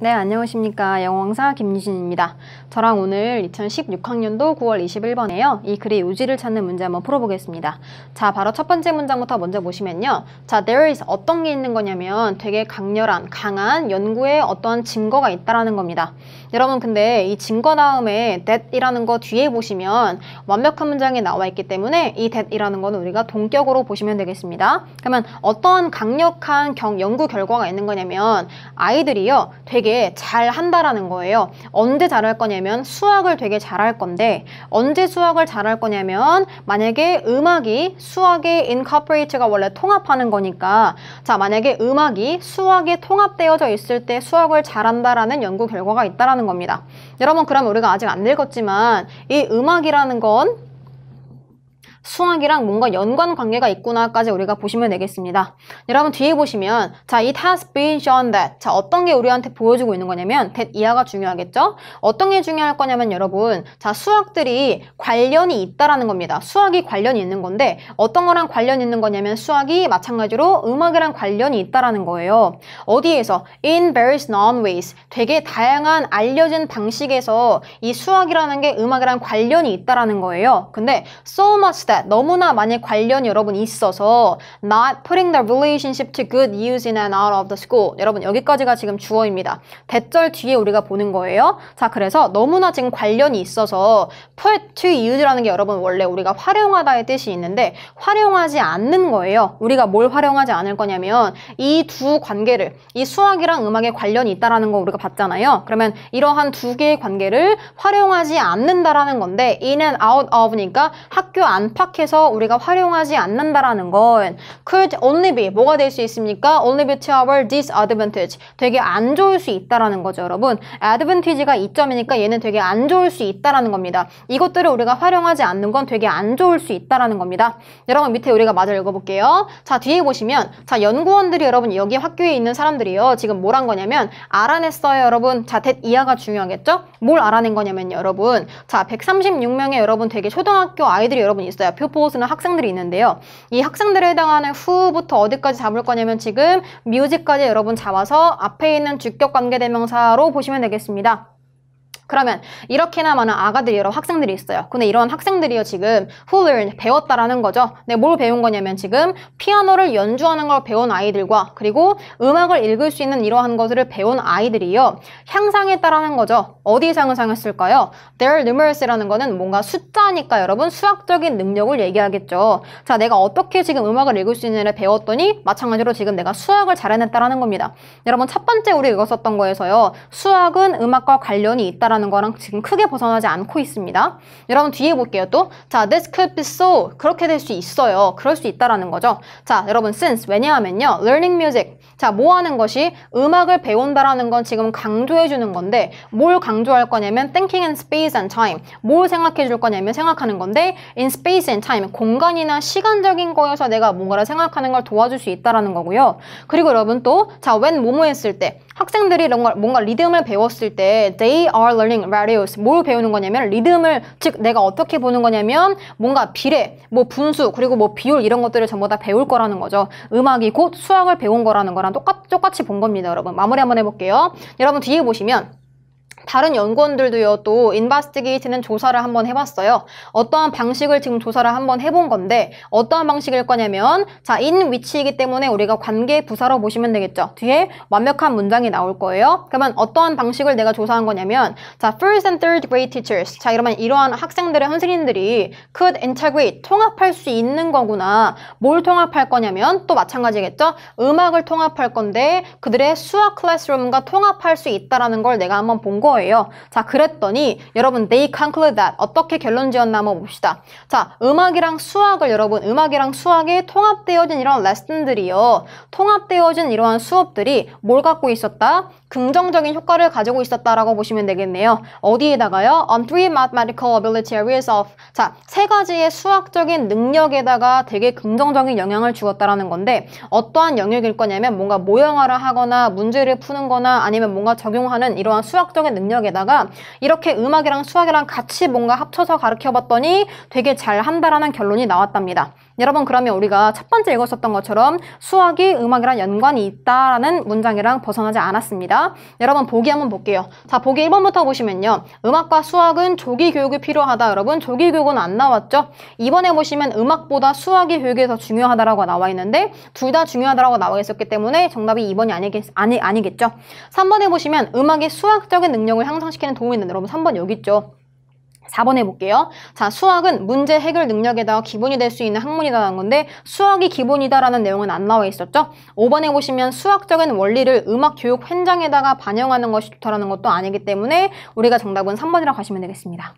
네, 안녕하십니까. 영어왕사 김유진입니다. 저랑 오늘 2016학년도 9월 21번에요. 이 글의 요지를 찾는 문제 한번 풀어보겠습니다. 자, 바로 첫 번째 문장부터 먼저 보시면요. 자, there is 어떤 게 있는 거냐면 되게 강렬한, 강한 연구에 어떠한 증거가 있다라는 겁니다. 여러분, 근데 이 증거 다음에 that이라는 거 뒤에 보시면 완벽한 문장이 나와 있기 때문에 이 that이라는 거는 우리가 동격으로 보시면 되겠습니다. 그러면 어떠한 강력한 경, 연구 결과가 있는 거냐면 아이들이요. 되게 되게 잘 한다라는 거예요. 언제 잘 할 거냐면 수학을 되게 잘 할 건데 언제 수학을 잘 할 거냐면 만약에 음악이 수학의 incorporate가 원래 통합하는 거니까 자 만약에 음악이 수학에 통합되어져 있을 때 수학을 잘한다라는 연구 결과가 있다라는 겁니다. 여러분 그럼 우리가 아직 안 읽었지만 이 음악이라는 건 수학이랑 뭔가 연관 관계가 있구나까지 우리가 보시면 되겠습니다. 여러분 뒤에 보시면 자, it has been shown that 자, 어떤 게 우리한테 보여주고 있는 거냐면 that 이하가 중요하겠죠? 어떤 게 중요할 거냐면 여러분 자, 수학들이 관련이 있다라는 겁니다. 수학이 관련이 있는 건데 어떤 거랑 관련이 있는 거냐면 수학이 마찬가지로 음악이랑 관련이 있다라는 거예요. 어디에서? in various known ways 되게 다양한 알려진 방식에서 이 수학이라는 게 음악이랑 관련이 있다라는 거예요. 근데 so much that that 너무나 많이 관련이 여러분 있어서 not putting the relationship to good use in and out of the school 여러분 여기까지가 지금 주어입니다. 대절 뒤에 우리가 보는 거예요. 자 그래서 너무나 지금 관련이 있어서 put to use라는 게 여러분 원래 우리가 활용하다의 뜻이 있는데 활용하지 않는 거예요. 우리가 뭘 활용하지 않을 거냐면 이 두 관계를 이 수학이랑 음악에 관련이 있다라는 거 우리가 봤잖아요. 그러면 이러한 두 개의 관계를 활용하지 않는다라는 건데 in and out of니까 학교 안팎 생각해서 우리가 활용하지 않는다라는 건 could only be 뭐가 될 수 있습니까? only be to our disadvantage 되게 안 좋을 수 있다라는 거죠 여러분 advantage가 이점이니까 얘는 되게 안 좋을 수 있다라는 겁니다 이것들을 우리가 활용하지 않는 건 되게 안 좋을 수 있다라는 겁니다 여러분 밑에 우리가 마저 읽어볼게요 자 뒤에 보시면 자 연구원들이 여러분 여기 학교에 있는 사람들이요 지금 뭘 한 거냐면 알아냈어요 여러분 자 t 이하가 중요하겠죠? 뭘 알아낸 거냐면 여러분 자 136명의 여러분 되게 초등학교 아이들이 여러분 있어요 표포 쓰는 학생들이 있는데요. 이 학생들에 해당하는 후부터 어디까지 잡을 거냐면 지금 뮤직까지 여러분 잡아서 앞에 있는 주격 관계대명사로 보시면 되겠습니다. 그러면 이렇게나 많은 아가들이 여러 학생들이 있어요. 근데 이런 학생들이요 지금 who learned 배웠다라는 거죠. 근뭘 배운 거냐면 지금 피아노를 연주하는 걸 배운 아이들과 그리고 음악을 읽을 수 있는 이러한 것을 배운 아이들이요 향상했다라는 거죠. 어디에서 향상했을까요? Their numeracy라는 거는 뭔가 숫자니까 여러분 수학적인 능력을 얘기하겠죠. 자 내가 어떻게 지금 음악을 읽을 수 있는지를 배웠더니 마찬가지로 지금 내가 수학을 잘해냈다라는 겁니다. 여러분 첫 번째 우리 읽었었던 거에서요 수학은 음악과 관련이 있다라는 있다라는 거랑 지금 크게 벗어나지 않고 있습니다. 여러분 뒤에 볼게요 또. 자, this could be so. 그렇게 될 수 있어요. 그럴 수 있다라는 거죠. 자, 여러분 since 왜냐하면요. learning music. 자, 뭐 하는 것이 음악을 배운다라는 건 지금 강조해 주는 건데 뭘 강조할 거냐면 thinking in space and time. 뭘 생각해 줄 거냐면 생각하는 건데 in space and time. 공간이나 시간적인 거여서 내가 뭔가를 생각하는 걸 도와줄 수 있다라는 거고요. 그리고 여러분 또 자, when 뭐뭐 했을 때 학생들이 이런 걸 뭔가 리듬을 배웠을 때 they are learning radios 뭘 배우는 거냐면 리듬을 즉 내가 어떻게 보는 거냐면 뭔가 비례, 뭐 분수 그리고 뭐 비율 이런 것들을 전부 다 배울 거라는 거죠. 음악이 곧 수학을 배운 거라는 거랑 똑같 똑같이 본 겁니다, 여러분. 마무리 한번 해볼게요. 여러분 뒤에 보시면 다른 연구원들도요 또 인바스티게이트는 조사를 한번 해봤어요. 어떠한 방식을 지금 조사를 한번 해본 건데 어떠한 방식일 거냐면 자인 위치이기 때문에 우리가 관계 부사로 보시면 되겠죠. 뒤에 완벽한 문장이 나올 거예요. 그러면 어떠한 방식을 내가 조사한 거냐면 자 first and third grade teachers 자 이러면 이러한 학생들의 선생님들이 could integrate 통합할 수 있는 거구나. 뭘 통합할 거냐면 또 마찬가지겠죠. 음악을 통합할 건데 그들의 수학 클래스룸과 통합할 수 있다라는 걸 내가 한번 본 거예요. 거예요. 자, 그랬더니 여러분 they conclude that 어떻게 결론 지었나 한번 봅시다. 자, 음악이랑 수학을 여러분 음악이랑 수학에 통합되어진 이런 레슨들이요. 통합되어진 이러한 수업들이 뭘 갖고 있었다? 긍정적인 효과를 가지고 있었다라고 보시면 되겠네요. 어디에다가요? On three mathematical ability areas of 자, 세 가지의 수학적인 능력에다가 되게 긍정적인 영향을 주었다라는 건데 어떠한 영역일 거냐면 뭔가 모형화를 하거나 문제를 푸는 거나 아니면 뭔가 적용하는 이러한 수학적인 능력 능력에다가 이렇게 음악이랑 수학이랑 같이 뭔가 합쳐서 가르쳐봤더니 되게 잘 한다라는 결론이 나왔답니다. 여러분 그러면 우리가 첫 번째 읽었었던 것처럼 수학이 음악이랑 연관이 있다라는 문장이랑 벗어나지 않았습니다. 여러분 보기 한번 볼게요. 자 보기 1번부터 보시면요. 음악과 수학은 조기 교육이 필요하다. 여러분 조기 교육은 안 나왔죠? 이번에 보시면 음악보다 수학이 교육에서 중요하다라고 나와 있는데 둘 다 중요하다라고 나와 있었기 때문에 정답이 2번이 아니겠, 아니, 아니겠죠? 3번에 보시면 음악이 수학적인 능력 능력을 향상시키는 도움이 있는데 여러분 3번 여기 있죠. 4번 해볼게요. 자, 수학은 문제 해결 능력에다가 기본이 될 수 있는 학문이다라는 건데 수학이 기본이다라는 내용은 안 나와 있었죠? 5번에 보시면 수학적인 원리를 음악 교육 현장에다가 반영하는 것이 좋다라는 것도 아니기 때문에 우리가 정답은 3번이라고 하시면 되겠습니다.